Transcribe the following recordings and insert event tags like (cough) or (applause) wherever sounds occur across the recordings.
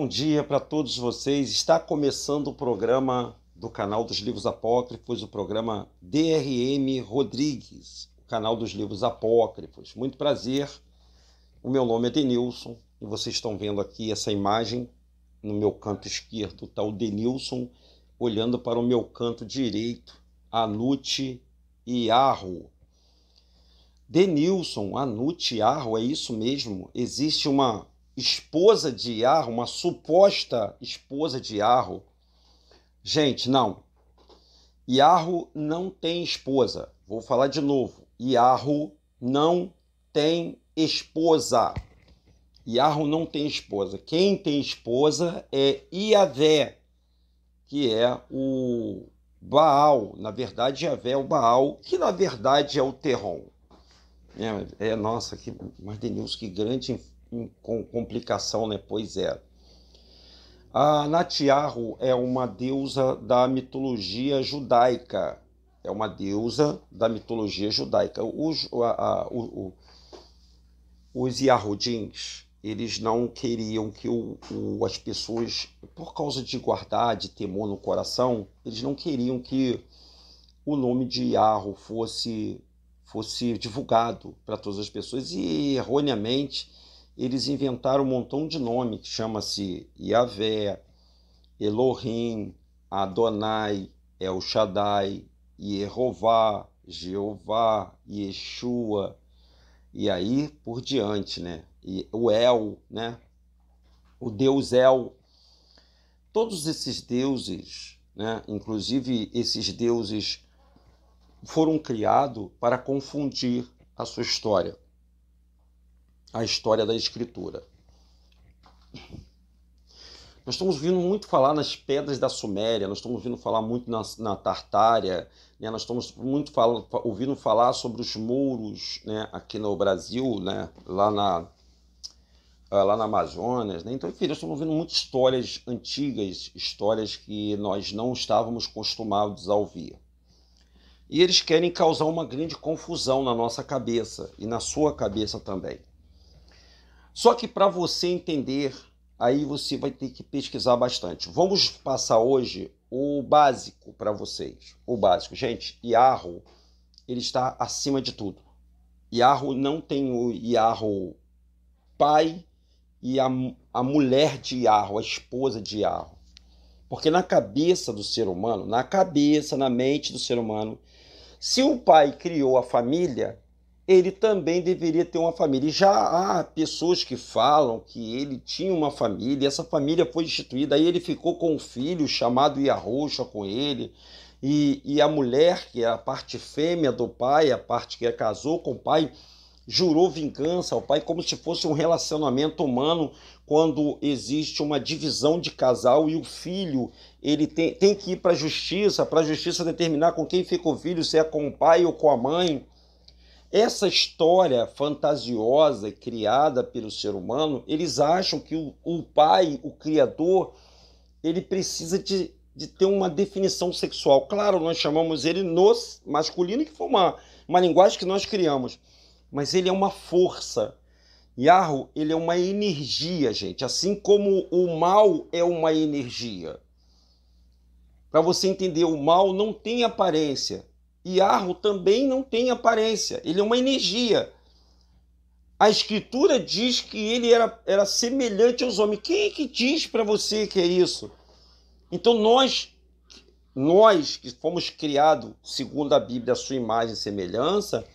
Bom dia para todos vocês. Está começando o programa do canal dos Livros Apócrifos, o programa DRM Rodrigues, o canal dos Livros Apócrifos. Muito prazer. O meu nome é Denilson e vocês estão vendo aqui essa imagem. No meu canto esquerdo está o Denilson olhando para o meu canto direito, Anute e Arro. Denilson, Anute e Arro, é isso mesmo? Existe uma esposa de Iarro, uma suposta esposa de Iarro. Gente, não. Iarro não tem esposa. Vou falar de novo. Iarro não tem esposa. Iarro não tem esposa. Quem tem esposa é Iavé, que é o Baal. Na verdade, Iavé é o Baal, que na verdade é o Terron. É, é nossa, que, mas Denilson, que grande com complicação, né? Pois é. A Natiahu é uma deusa da mitologia judaica. É uma deusa da mitologia judaica. Os, a, o, os Yahudins, eles não queriam que o, o, as pessoas, por causa de guardar, de temor no coração, eles não queriam que o nome de Yarro fosse, fosse divulgado para todas as pessoas. E, erroneamente, eles inventaram um montão de nome que chama-se Yahvé, Elohim, Adonai, El Shaddai, Yehová, Jeová, Yeshua, e aí por diante, né? E o El, né? O Deus El. Todos esses deuses, né? inclusive esses deuses, foram criados para confundir a sua história a história da escritura. Nós estamos ouvindo muito falar nas pedras da Suméria, nós estamos ouvindo falar muito na, na Tartária, né? nós estamos muito fal ouvindo falar sobre os mouros né? aqui no Brasil, né? lá, na, ah, lá na Amazonas. Né? Então, enfim, nós estamos ouvindo muitas histórias antigas, histórias que nós não estávamos acostumados a ouvir. E eles querem causar uma grande confusão na nossa cabeça e na sua cabeça também. Só que para você entender, aí você vai ter que pesquisar bastante. Vamos passar hoje o básico para vocês. O básico, gente, Yahoo, ele está acima de tudo. Yahoo não tem o Yahoo pai e a, a mulher de Yahoo, a esposa de Yahoo. Porque na cabeça do ser humano, na cabeça, na mente do ser humano, se o pai criou a família, ele também deveria ter uma família. E já há pessoas que falam que ele tinha uma família, essa família foi instituída, aí ele ficou com um filho chamado Iarroxa com ele, e, e a mulher, que é a parte fêmea do pai, a parte que é casou com o pai, jurou vingança ao pai como se fosse um relacionamento humano quando existe uma divisão de casal e o filho ele tem, tem que ir para a justiça para a justiça determinar com quem fica o filho se é com o pai ou com a mãe essa história fantasiosa criada pelo ser humano, eles acham que o, o pai, o criador, ele precisa de, de ter uma definição sexual. Claro, nós chamamos ele nos masculino, que foi uma, uma linguagem que nós criamos. Mas ele é uma força. Yarro, ele é uma energia, gente. Assim como o mal é uma energia. Para você entender, o mal não tem aparência. E Arro também não tem aparência, ele é uma energia. A escritura diz que ele era, era semelhante aos homens. Quem é que diz para você que é isso? Então nós, nós que fomos criados segundo a Bíblia, a sua imagem e semelhança,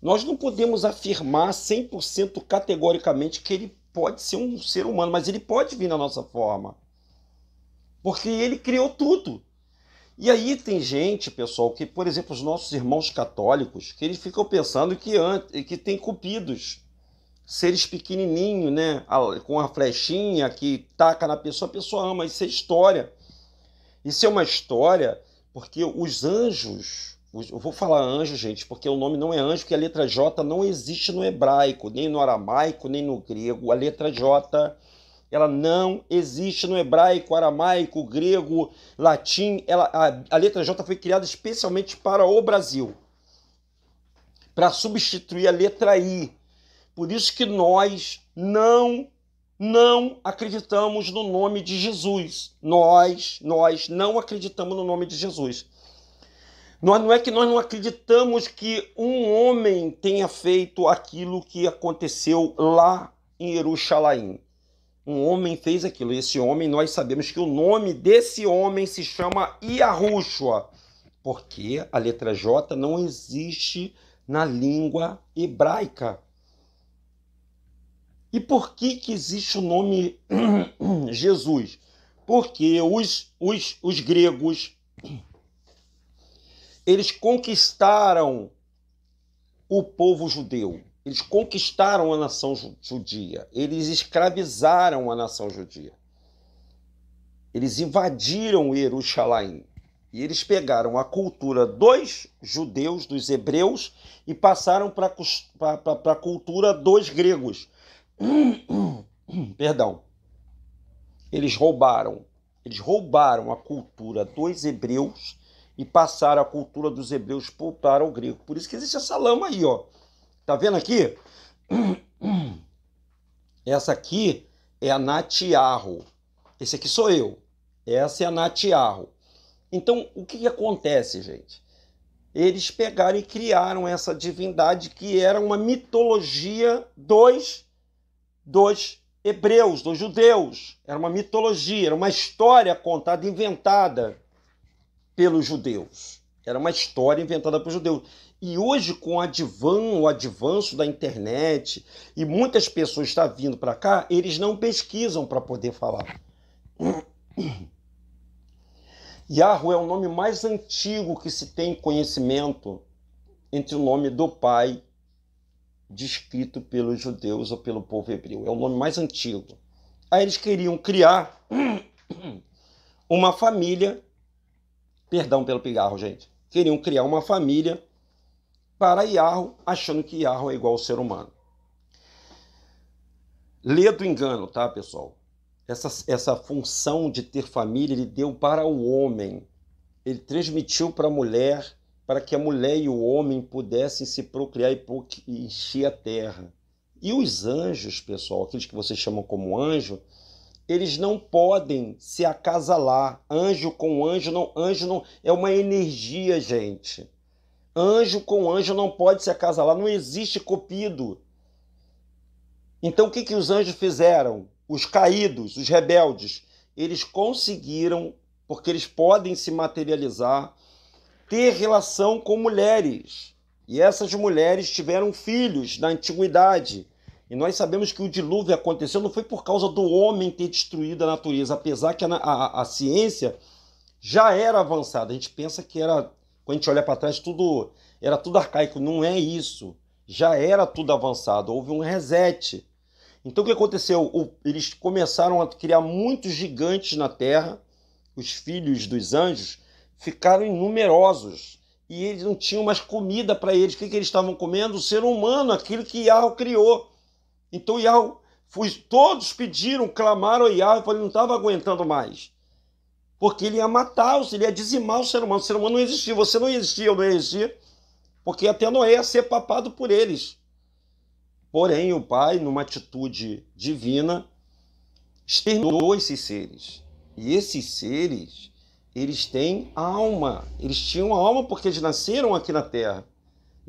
nós não podemos afirmar 100% categoricamente que ele pode ser um ser humano, mas ele pode vir na nossa forma. Porque ele criou tudo. E aí tem gente, pessoal, que, por exemplo, os nossos irmãos católicos, que eles ficam pensando que, que tem cupidos, seres pequenininhos, né? Com a flechinha que taca na pessoa, a pessoa ama. Isso é história. Isso é uma história porque os anjos, os, eu vou falar anjo, gente, porque o nome não é anjo, porque a letra J não existe no hebraico, nem no aramaico, nem no grego. A letra J ela não existe no hebraico, aramaico, grego, latim. Ela, a, a letra J foi criada especialmente para o Brasil, para substituir a letra I. Por isso que nós não não acreditamos no nome de Jesus. Nós, nós não acreditamos no nome de Jesus. Nós não é que nós não acreditamos que um homem tenha feito aquilo que aconteceu lá em Jerusalém um homem fez aquilo. esse homem, nós sabemos que o nome desse homem se chama Yahushua, porque a letra J não existe na língua hebraica. E por que, que existe o nome (clears throat) Jesus? Porque os, os, os gregos eles conquistaram o povo judeu. Eles conquistaram a nação judia, eles escravizaram a nação judia. Eles invadiram Jerusalém e eles pegaram a cultura dos judeus, dos hebreus, e passaram para a cultura dos gregos. Perdão. Eles roubaram. Eles roubaram a cultura dos hebreus e passaram a cultura dos hebreus para o grego. Por isso que existe essa lama aí, ó. Tá vendo aqui? (clears throat) Essa aqui é a Natiarro. Esse aqui sou eu. Essa é a Natiarro. Então, o que, que acontece, gente? Eles pegaram e criaram essa divindade que era uma mitologia dos, dos hebreus, dos judeus. Era uma mitologia, era uma história contada, inventada pelos judeus. Era uma história inventada por judeus. E hoje, com o advan, o avanço da internet, e muitas pessoas estão tá vindo para cá, eles não pesquisam para poder falar. (coughs) Yahweh é o nome mais antigo que se tem conhecimento entre o nome do Pai, descrito pelos judeus ou pelo povo hebreu. É o nome mais antigo. Aí eles queriam criar (coughs) uma família Perdão pelo pigarro, gente. Queriam criar uma família para Iarro, achando que Iarro é igual ao ser humano. Lê do engano, tá, pessoal? Essa, essa função de ter família ele deu para o homem. Ele transmitiu para a mulher, para que a mulher e o homem pudessem se procriar e encher a terra. E os anjos, pessoal, aqueles que vocês chamam como anjo, eles não podem se acasalar. Anjo com anjo, não, anjo não é uma energia, gente. Anjo com anjo não pode se acasalar, não existe cupido. Então o que, que os anjos fizeram? Os caídos, os rebeldes, eles conseguiram, porque eles podem se materializar, ter relação com mulheres. E essas mulheres tiveram filhos na antiguidade. E nós sabemos que o dilúvio aconteceu não foi por causa do homem ter destruído a natureza, apesar que a, a, a ciência já era avançada. A gente pensa que era, quando a gente olha para trás, tudo era tudo arcaico. Não é isso. Já era tudo avançado. Houve um reset. Então o que aconteceu? O, eles começaram a criar muitos gigantes na Terra. Os filhos dos anjos ficaram inumerosos e eles não tinham mais comida para eles. O que, que eles estavam comendo? O ser humano, aquilo que Yahoo criou. Então Yahweh, fui, todos pediram, clamaram a Yahweh, ele não estava aguentando mais. Porque ele ia matar, ele ia dizimar o ser humano. O ser humano não existia, você não existia, eu não existia. Porque até Noé ia ser papado por eles. Porém, o Pai, numa atitude divina, exterminou esses seres. E esses seres, eles têm alma. Eles tinham alma porque eles nasceram aqui na Terra.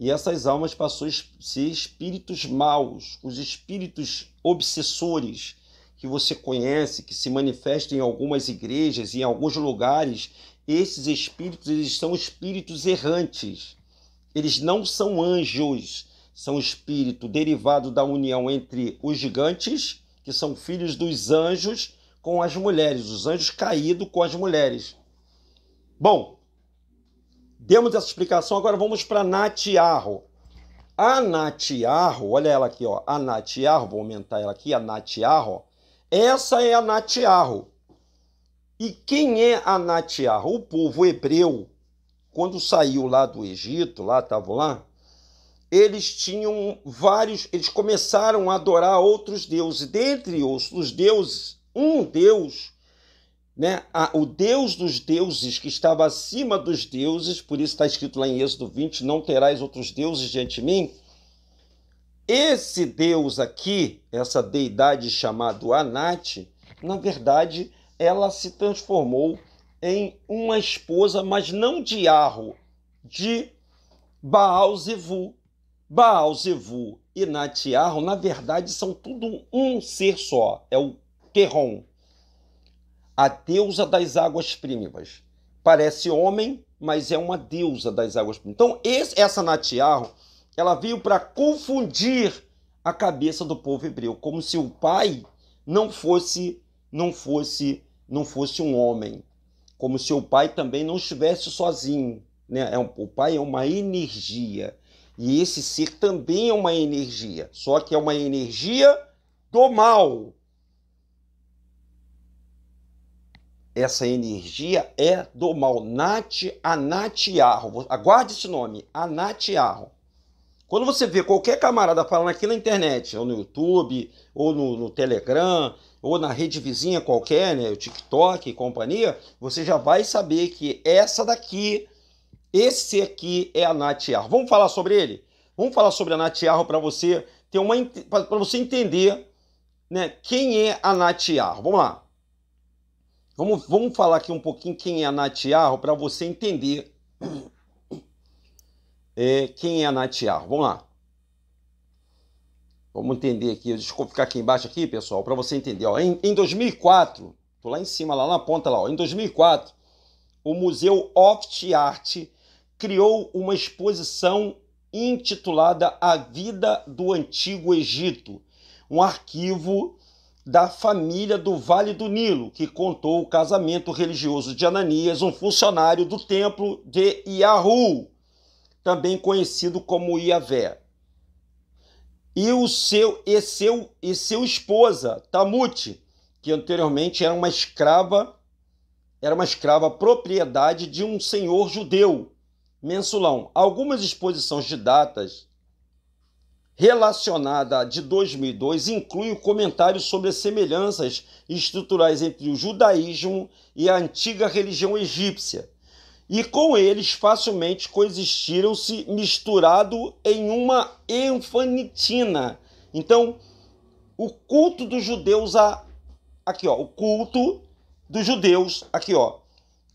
E essas almas passou a ser espíritos maus, os espíritos obsessores que você conhece, que se manifestam em algumas igrejas, em alguns lugares. Esses espíritos, eles são espíritos errantes. Eles não são anjos, são espírito derivado da união entre os gigantes, que são filhos dos anjos, com as mulheres, os anjos caídos com as mulheres. Bom, temos essa explicação, agora vamos para Natiarro. A Natiarro, olha ela aqui, ó. A Natiarro, vou aumentar ela aqui, a Natiarro. Essa é a Natiarro. E quem é a Natiarro? O povo hebreu, quando saiu lá do Egito, lá estavam lá, eles tinham vários, eles começaram a adorar outros deuses. Dentre os, os deuses, um deus né, a, ah, o Deus dos deuses que estava acima dos deuses, por isso está escrito lá em Êxodo 20: Não terás outros deuses diante de mim. Esse Deus aqui, essa deidade chamada Anat, na verdade, ela se transformou em uma esposa, mas não de Arro, de Baal Zevu. Baal Zevu e Natiarro, na verdade, são tudo um ser só, é o Terron a deusa das águas primivas Parece homem, mas é uma deusa das águas primas Então, esse, essa Natiarro, ela veio para confundir a cabeça do povo hebreu, como se o pai não fosse não fosse não fosse um homem, como se o pai também não estivesse sozinho, né? É um, o pai é uma energia e esse ser também é uma energia, só que é uma energia do mal, Essa energia é do mal. Nat, anatiarro. Aguarde esse nome, anatiarro. Quando você vê qualquer camarada falando aqui na internet, ou no YouTube, ou no, no Telegram, ou na rede vizinha qualquer, né, o TikTok e companhia, você já vai saber que essa daqui, esse aqui é a Natiarro. Vamos falar sobre ele? Vamos falar sobre a Natiarro para você ter uma para você entender, né, quem é a Natiarro. Vamos lá. Vamos, vamos falar aqui um pouquinho quem é a Natiarro para você entender é, quem é a Natiarro. Vamos lá. Vamos entender aqui. eu ficar aqui embaixo aqui, pessoal, para você entender. Ó, em, em 2004, tô lá em cima, lá na ponta lá. Ó, em 2004, o Museu of Art criou uma exposição intitulada A Vida do Antigo Egito, um arquivo da família do Vale do Nilo, que contou o casamento religioso de Ananias, um funcionário do templo de Yahu, também conhecido como Iavé. E o seu e seu e seu esposa, Tamute, que anteriormente era uma escrava, era uma escrava propriedade de um senhor judeu, Mensulão. Algumas exposições de datas relacionada de 2002 inclui o comentário sobre as semelhanças estruturais entre o judaísmo e a antiga religião egípcia. E com eles facilmente coexistiram-se misturado em uma enfanitina. Então, o culto dos judeus a aqui ó, o culto dos judeus aqui ó,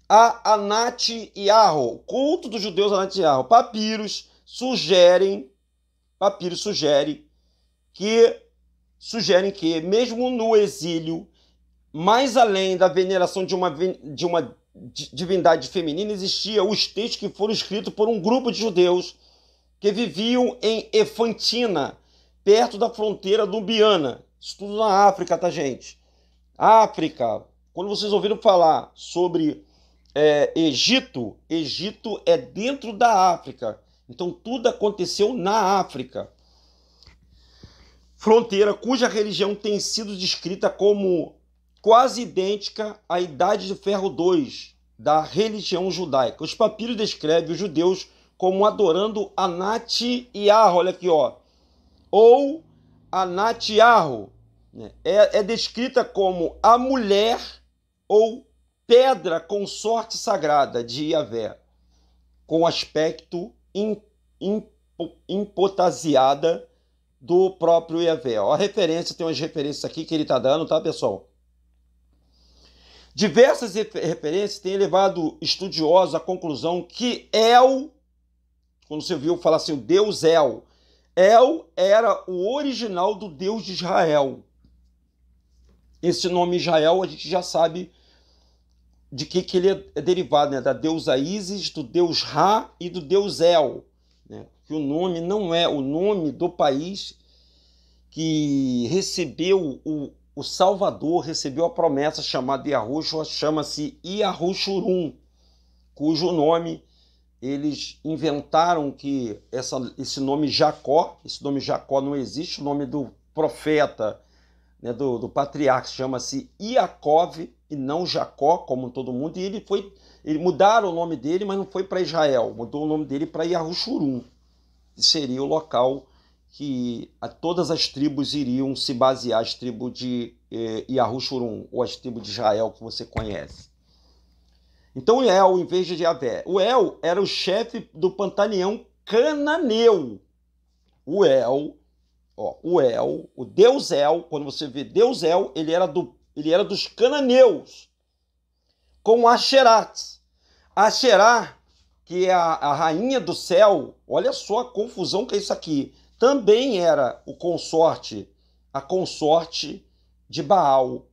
a Anat e Arro, culto dos judeus Anat e Arro, papiros sugerem Papiro sugere que sugerem que mesmo no exílio, mais além da veneração de uma, de uma divindade feminina, existia os textos que foram escritos por um grupo de judeus que viviam em Efantina, perto da fronteira nubiana. Isso tudo na África, tá, gente? África. Quando vocês ouviram falar sobre é, Egito, Egito é dentro da África. Então tudo aconteceu na África. Fronteira cuja religião tem sido descrita como quase idêntica à Idade de Ferro II da religião judaica. Os papiros descrevem os judeus como adorando Anat Yahu, olha aqui, ó. Ou Anat Yahu. Né? É, é descrita como a mulher ou pedra consorte sagrada de Yahvé, com aspecto impotasiada do próprio IAV. Ó, a referência, tem umas referências aqui que ele está dando, tá, pessoal? Diversas referências têm levado estudiosos à conclusão que El, quando você viu falar assim, o Deus El, El era o original do Deus de Israel. Esse nome Israel a gente já sabe de que, que ele é, é derivado, né? da deusa Isis, do deus Ra e do deus El. Né? Que o nome não é o nome do país que recebeu o, o Salvador, recebeu a promessa chamada Yahushua, chama-se Yahushurum, cujo nome eles inventaram que essa, esse nome Jacó, esse nome Jacó não existe, o nome do profeta né, do, do patriarca, chama-se Iakov e não Jacó, como todo mundo, e ele foi. Ele mudaram o nome dele, mas não foi para Israel, mudou o nome dele para Yahushurum, que seria o local que a, todas as tribos iriam se basear, as tribos de eh, Yahushurum, ou as tribos de Israel que você conhece. Então o El, em vez de Javé, o El era o chefe do pantaleão cananeu. O El Ó, o El, o Deus El, quando você vê Deus El, ele era, do, ele era dos cananeus, com Asherat. Asherá, que é a, a rainha do céu, olha só a confusão que é isso aqui, também era o consorte, a consorte de Baal.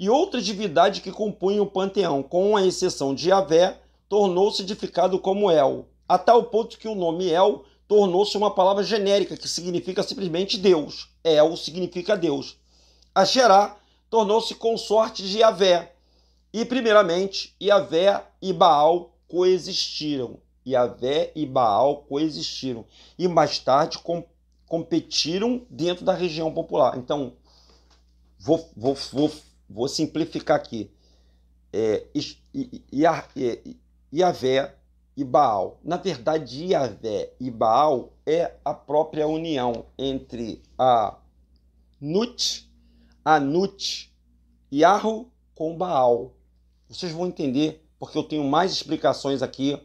E outra divindade que compunha o panteão, com a exceção de Javé, tornou-se edificado como El, a tal ponto que o nome El tornou-se uma palavra genérica que significa simplesmente Deus. É El significa Deus. A Xerá tornou-se consorte de Yahvé. E, primeiramente, Yahvé e Baal coexistiram. Yahvé e Baal coexistiram. E mais tarde com, competiram dentro da região popular. Então, vou, vou, vou, vou simplificar aqui. É, é Yahvé e Baal. Na verdade, Iavé e Baal é a própria união entre a Nut, Anut e Arro com Baal. Vocês vão entender porque eu tenho mais explicações aqui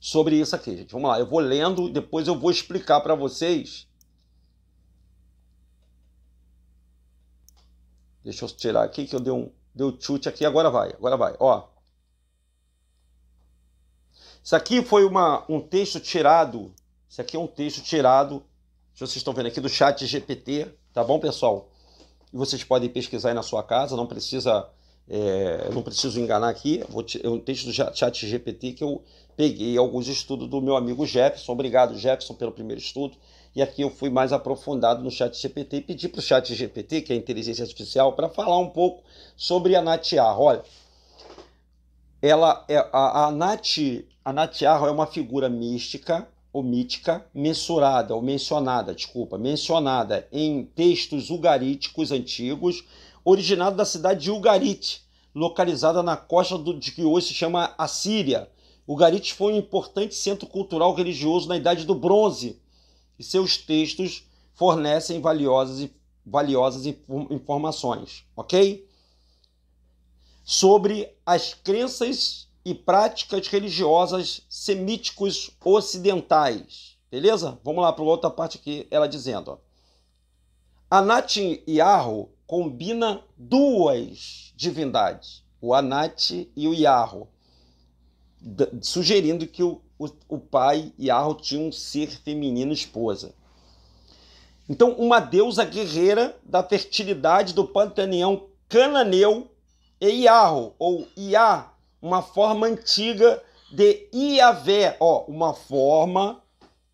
sobre isso aqui, gente. Vamos lá, eu vou lendo, e depois eu vou explicar para vocês. Deixa eu tirar aqui que eu dei um deu chute aqui, agora vai, agora vai. Ó, isso aqui foi uma, um texto tirado. Isso aqui é um texto tirado. Vocês estão vendo aqui do chat GPT, tá bom, pessoal? E vocês podem pesquisar aí na sua casa, não precisa. É, eu não preciso enganar aqui, vou te, é um texto do chat GPT que eu peguei alguns estudos do meu amigo Jefferson. Obrigado, Jefferson, pelo primeiro estudo. E aqui eu fui mais aprofundado no chat GPT e pedi para o chat GPT, que é a inteligência artificial, para falar um pouco sobre a Natiar. Olha, ela é, a, a Nath, a Arro é uma figura mística ou mítica mensurada ou mencionada, desculpa, mencionada em textos ugaríticos antigos, originado da cidade de Ugarit, localizada na costa do, de que hoje se chama Assíria. Ugarit foi um importante centro cultural religioso na Idade do Bronze e seus textos fornecem valiosas, valiosas informações, ok? sobre as crenças e práticas religiosas semíticos ocidentais. Beleza? Vamos lá para outra parte aqui, ela dizendo. Anat e Arro combina duas divindades, o Anat e o Yarro, sugerindo que o, o, o pai Yarro tinha um ser feminino esposa. Então, uma deusa guerreira da fertilidade do Pantaneão cananeu Eiarro ou Iá, uma forma antiga de Iavé, ó, uma forma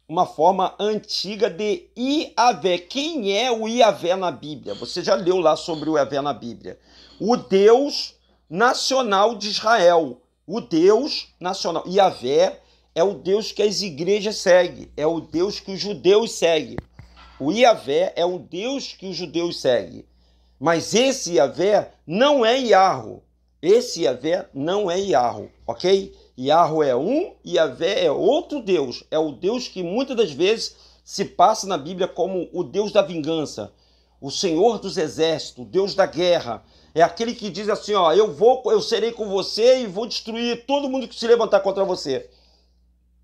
uma forma antiga de Iavé. Quem é o Iavé na Bíblia? Você já leu lá sobre o Iavé na Bíblia. O Deus nacional de Israel. O Deus nacional. Iavé é o Deus que as igrejas seguem, é o Deus que os judeus seguem. O Iavé é o Deus que os judeus seguem. Mas esse Yahvé não é Iarro. Esse Yahvé não é Iarro, ok? Iarro é um, Yahvé é outro Deus. É o Deus que muitas das vezes se passa na Bíblia como o Deus da vingança, o Senhor dos exércitos, o Deus da guerra. É aquele que diz assim, ó, eu vou, eu serei com você e vou destruir todo mundo que se levantar contra você.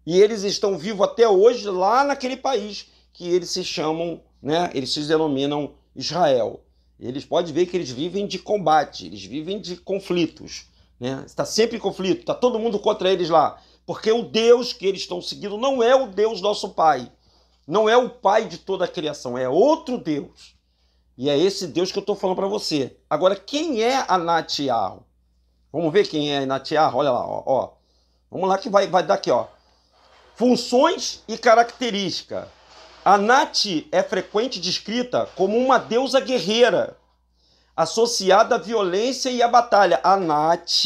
E eles estão vivos até hoje lá naquele país que eles se chamam, né? Eles se denominam Israel. Eles podem ver que eles vivem de combate, eles vivem de conflitos. Né? Está sempre em conflito, está todo mundo contra eles lá. Porque o Deus que eles estão seguindo não é o Deus nosso Pai. Não é o Pai de toda a criação, é outro Deus. E é esse Deus que eu estou falando para você. Agora, quem é Anatiarro? Vamos ver quem é Anatiarro? Olha lá, ó, ó. Vamos lá que vai, vai dar aqui, ó. Funções e característica. A Nath é frequente descrita como uma deusa guerreira, associada à violência e à batalha. A Nath,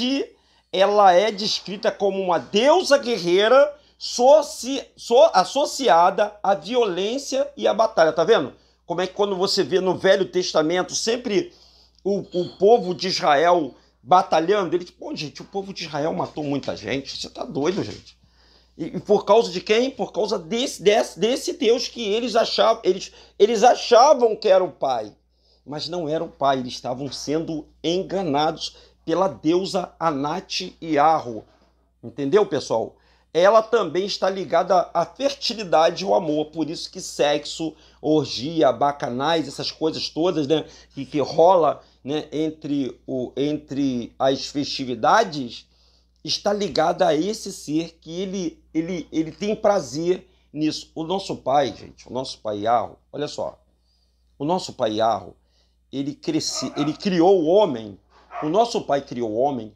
ela é descrita como uma deusa guerreira soci... so... associada à violência e à batalha. Tá vendo? Como é que quando você vê no Velho Testamento sempre o, o povo de Israel batalhando, ele tipo, pô, gente, o povo de Israel matou muita gente. Você tá doido, gente. E por causa de quem? Por causa desse, desse, desse Deus que eles achavam, eles, eles achavam que era o Pai, mas não era o Pai, eles estavam sendo enganados pela deusa Anate e Arro. Entendeu, pessoal? Ela também está ligada à fertilidade e ao amor, por isso que sexo, orgia, bacanais, essas coisas todas né, que, que rola né, entre, o, entre as festividades, está ligada a esse ser que ele, ele, ele tem prazer nisso. O nosso pai, gente, o nosso pai Yarro, olha só, o nosso pai Yarro, ele, cresce, ele criou o homem, o nosso pai criou o homem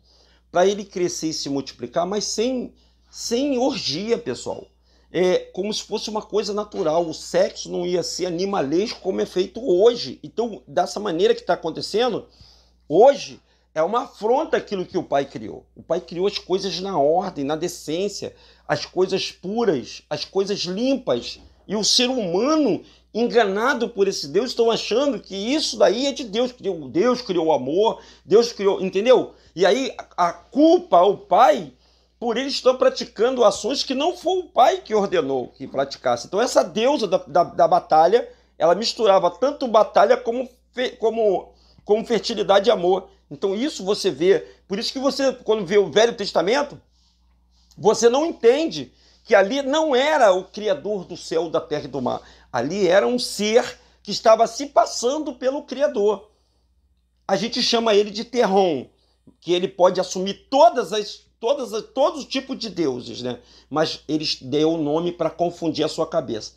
para ele crescer e se multiplicar, mas sem, sem orgia, pessoal. É como se fosse uma coisa natural. O sexo não ia ser animalesco como é feito hoje. Então, dessa maneira que está acontecendo, hoje, é uma afronta aquilo que o pai criou. O pai criou as coisas na ordem, na decência, as coisas puras, as coisas limpas. E o ser humano, enganado por esse Deus, estão achando que isso daí é de Deus. Deus criou o amor, Deus criou. Entendeu? E aí a culpa ao pai por eles estão praticando ações que não foi o pai que ordenou que praticasse. Então, essa deusa da, da, da batalha, ela misturava tanto batalha como, fe, como, como fertilidade e amor. Então isso você vê, por isso que você quando vê o Velho Testamento, você não entende que ali não era o criador do céu, da terra e do mar. Ali era um ser que estava se passando pelo criador. A gente chama ele de Terron, que ele pode assumir todas as todas as, todos os tipos de deuses, né? Mas eles deu o nome para confundir a sua cabeça.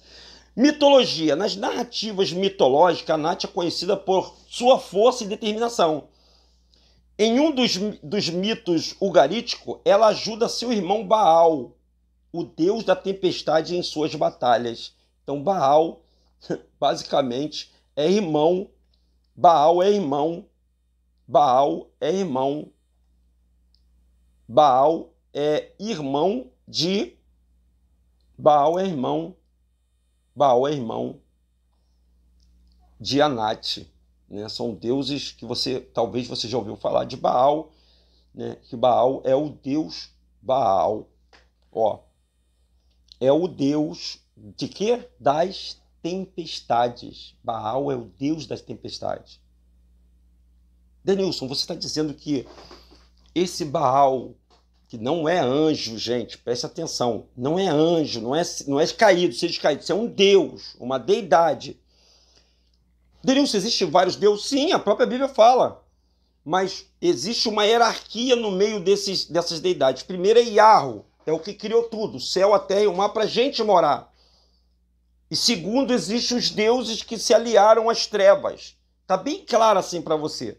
Mitologia. Nas narrativas mitológicas, a Nath é conhecida por sua força e determinação. Em um dos, dos mitos ugarítico, ela ajuda seu irmão Baal, o deus da tempestade, em suas batalhas. Então, Baal, (laughs) basicamente, é irmão. Baal é irmão. Baal é irmão. Baal é irmão de. Baal é irmão. Baal é irmão de Anate. Né? São deuses que você talvez você já ouviu falar de Baal, né? que Baal é o deus Baal. Ó, é o deus de quê? Das tempestades. Baal é o deus das tempestades. Denilson, você está dizendo que esse Baal, que não é anjo, gente, preste atenção, não é anjo, não é, não é caído, seja caído, isso é um deus, uma deidade Diriam se existem vários deuses? Sim, a própria Bíblia fala. Mas existe uma hierarquia no meio desses, dessas deidades. Primeiro é Yarro, é o que criou tudo, o céu, a terra e o mar para a gente morar. E segundo, existem os deuses que se aliaram às trevas. Está bem claro assim para você.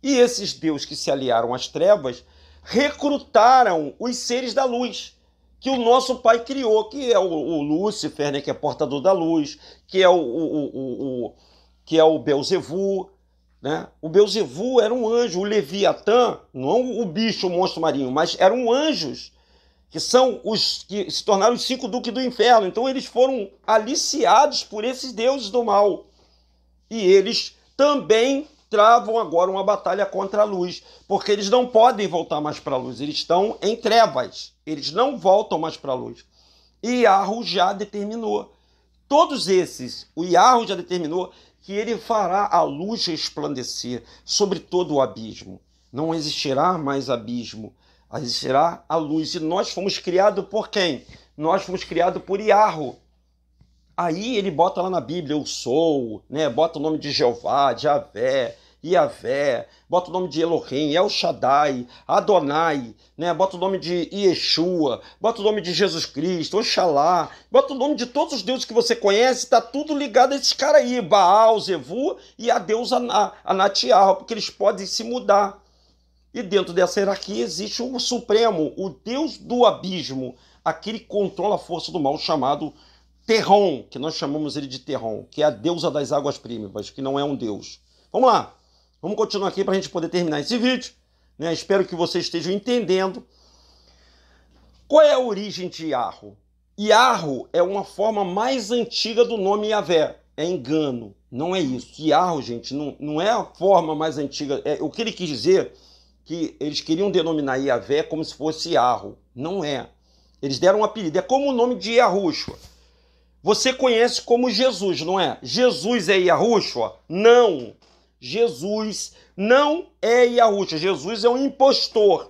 E esses deuses que se aliaram às trevas recrutaram os seres da luz que o nosso pai criou, que é o, o Lúcifer, né, que é portador da luz, que é o, o, o que é o Beuzevu. Né? O Beuzevu era um anjo, o Leviatã, não o bicho, o monstro marinho, mas eram anjos que são os que se tornaram os cinco duques do inferno. Então eles foram aliciados por esses deuses do mal. E eles também travam agora uma batalha contra a luz, porque eles não podem voltar mais para a luz, eles estão em trevas, eles não voltam mais para a luz. E Arro já determinou. Todos esses, o Iarro já determinou que ele fará a luz resplandecer sobre todo o abismo. Não existirá mais abismo, existirá a luz. E nós fomos criados por quem? Nós fomos criados por Iarro. Aí ele bota lá na Bíblia, eu sou, né? bota o nome de Jeová, de Javé, Iavé, bota o nome de Elohim, El Shaddai, Adonai, né? bota o nome de Yeshua, bota o nome de Jesus Cristo, Oxalá, bota o nome de todos os deuses que você conhece, está tudo ligado a esses caras aí, Baal, Zevu e a deusa Anatiarra, porque eles podem se mudar. E dentro dessa hierarquia existe o Supremo, o Deus do Abismo, aquele que controla a força do mal, chamado Terron, que nós chamamos ele de Terron, que é a deusa das águas primas, que não é um deus. Vamos lá! Vamos continuar aqui para a gente poder terminar esse vídeo. Né? Espero que vocês estejam entendendo. Qual é a origem de Yarro? Yarro é uma forma mais antiga do nome Iavé. É engano. Não é isso. Yarro, gente, não, não é a forma mais antiga. É, o que ele quis dizer que eles queriam denominar Iavé como se fosse Yarro. Não é. Eles deram um apelido. É como o nome de Yahushua. Você conhece como Jesus, não é? Jesus é Yahushua? Não. Jesus não é Yahushua. Jesus é um impostor.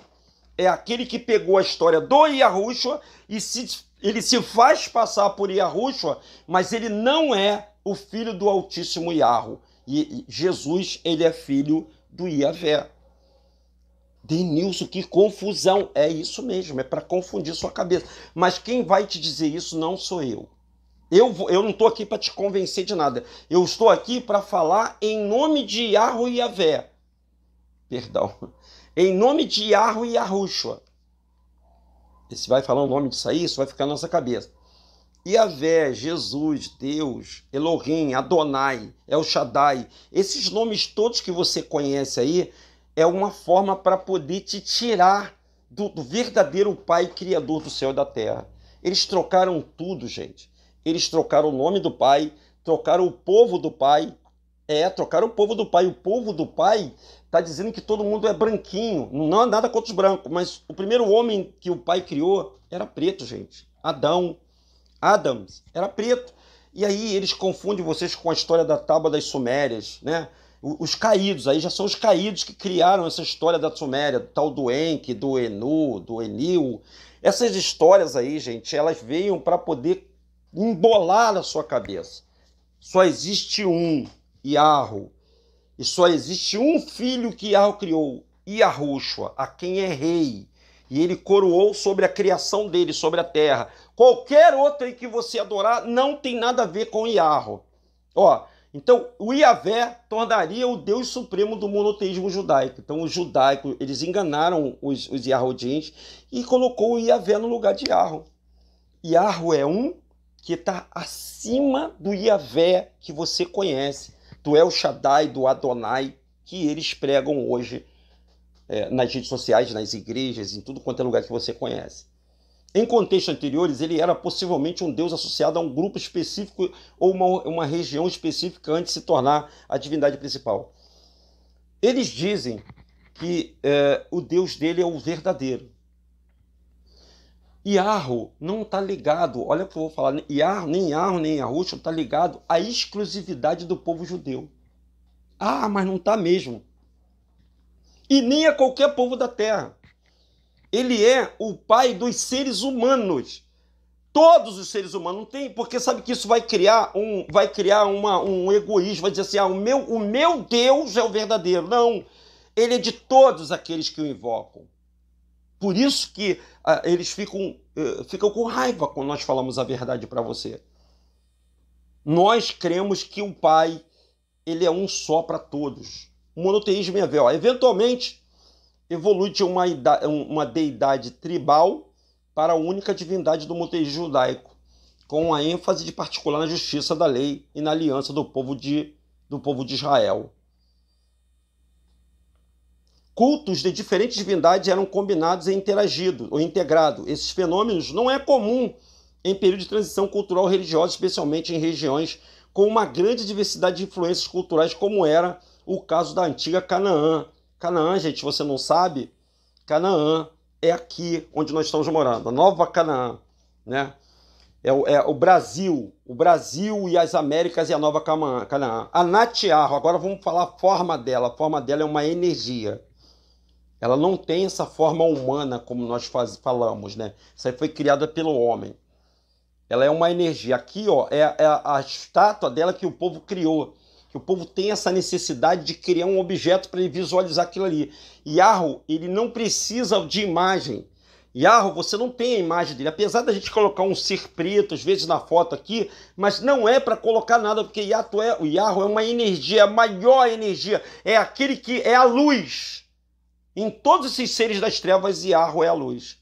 É aquele que pegou a história do Yahushua e se, ele se faz passar por Yahushua, mas ele não é o filho do Altíssimo Yarro. E Jesus, ele é filho do Iavé. Denilson, que confusão! É isso mesmo, é para confundir sua cabeça. Mas quem vai te dizer isso não sou eu. Eu, eu não estou aqui para te convencer de nada. Eu estou aqui para falar em nome de Yahweh e Yavé. Perdão. (laughs) Em nome de Yahweh e Yahushua. Esse vai falar o nome disso aí, isso vai ficar na nossa cabeça. Iavé, Jesus, Deus, Elohim, Adonai, El Shaddai, esses nomes todos que você conhece aí, é uma forma para poder te tirar do, do verdadeiro Pai Criador do céu e da terra. Eles trocaram tudo, gente. Eles trocaram o nome do pai, trocaram o povo do pai. É, trocaram o povo do pai. O povo do pai está dizendo que todo mundo é branquinho. Não é nada contra os brancos, mas o primeiro homem que o pai criou era preto, gente. Adão. Adams era preto. E aí eles confundem vocês com a história da tábua das Sumérias, né? Os caídos, aí já são os caídos que criaram essa história da Suméria, do tal do Enki, do Enu, do Enil. Essas histórias aí, gente, elas veio para poder embolar na sua cabeça. Só existe um, Iarro, e só existe um filho que Iarro criou, Iahushua, a quem é rei. E ele coroou sobre a criação dele, sobre a terra. Qualquer outro aí que você adorar não tem nada a ver com Iarro. Ó, então o Iavé tornaria o Deus supremo do monoteísmo judaico. Então os judaicos, eles enganaram os, os Iarrodins e colocou o Iavé no lugar de Iarro. Iarro é um que está acima do Iavé que você conhece, do El Shaddai, do Adonai, que eles pregam hoje é, nas redes sociais, nas igrejas, em tudo quanto é lugar que você conhece. Em contextos anteriores, ele era possivelmente um deus associado a um grupo específico ou uma, uma região específica antes de se tornar a divindade principal. Eles dizem que é, o deus dele é o verdadeiro. Yarro não está ligado, olha o que eu vou falar, Yarro, nem Yarro, nem Yahushua está ligado à exclusividade do povo judeu. Ah, mas não está mesmo. E nem a qualquer povo da terra. Ele é o pai dos seres humanos. Todos os seres humanos não tem, porque sabe que isso vai criar um, vai criar uma, um egoísmo, vai dizer assim, ah, o meu, o meu Deus é o verdadeiro. Não, ele é de todos aqueles que o invocam. Por isso que ah, eles ficam, eh, ficam com raiva quando nós falamos a verdade para você. Nós cremos que o Pai ele é um só para todos. O monoteísmo é véu. Eventualmente, evolui de uma, uma deidade tribal para a única divindade do monoteísmo judaico, com a ênfase de particular na justiça da lei e na aliança do povo de, do povo de Israel cultos de diferentes divindades eram combinados e interagidos ou integrados. Esses fenômenos não é comum em período de transição cultural religiosa, especialmente em regiões com uma grande diversidade de influências culturais, como era o caso da antiga Canaã. Canaã, gente, você não sabe? Canaã é aqui onde nós estamos morando, a Nova Canaã, né? É o, é o Brasil, o Brasil e as Américas e a Nova Canaã. A Natiarro, agora vamos falar a forma dela. A forma dela é uma energia ela não tem essa forma humana como nós faz, falamos, né? Isso aí foi criada pelo homem. Ela é uma energia. Aqui, ó, é, é a, a estátua dela que o povo criou. Que o povo tem essa necessidade de criar um objeto para ele visualizar aquilo ali. Yarro, ele não precisa de imagem. Yarro, você não tem a imagem dele. Apesar da gente colocar um ser preto, às vezes, na foto aqui, mas não é para colocar nada, porque Yato é, o Yarro é uma energia, a maior energia. É aquele que é a luz. Em todos esses seres das trevas, arro é a luz.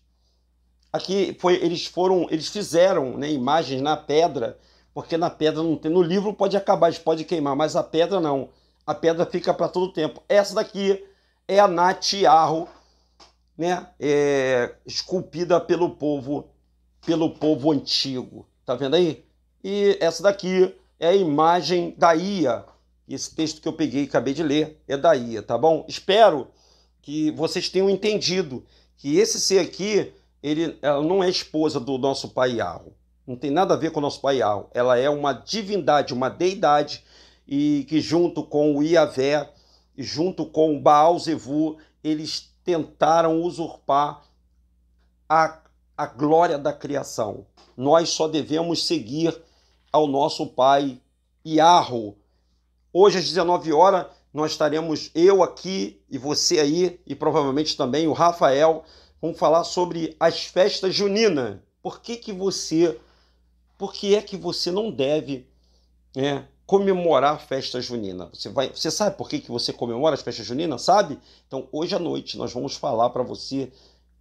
Aqui foi, eles foram, eles fizeram né, imagens na pedra, porque na pedra não tem. No livro pode acabar, pode queimar, mas a pedra não. A pedra fica para todo o tempo. Essa daqui é a Nath Iarro, né, é, esculpida pelo povo, pelo povo antigo. Tá vendo aí? E essa daqui é a imagem da Ia. Esse texto que eu peguei e acabei de ler é da Ia, tá bom? Espero que vocês tenham entendido que esse ser aqui, ele, ela não é esposa do nosso pai Yarro. Não tem nada a ver com o nosso pai Yarro. Ela é uma divindade, uma deidade, e que junto com o Iavé, junto com o Baal Zevu, eles tentaram usurpar a, a glória da criação. Nós só devemos seguir ao nosso pai Yarro. Hoje às 19 horas nós estaremos eu aqui e você aí e provavelmente também o Rafael, vamos falar sobre as festas juninas. Por que que você, por que é que você não deve né, comemorar a festa junina? Você, vai, você sabe por que, que você comemora as festas juninas, sabe? Então hoje à noite nós vamos falar para você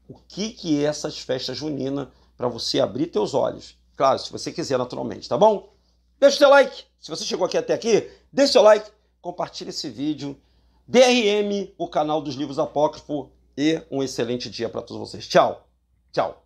o que que é essas festas juninas para você abrir teus olhos. Claro, se você quiser naturalmente, tá bom? Deixa o seu like. Se você chegou aqui até aqui, deixa o seu like compartilhe esse vídeo. DRM, o canal dos livros apócrifo E um excelente dia para todos vocês. Tchau. Tchau.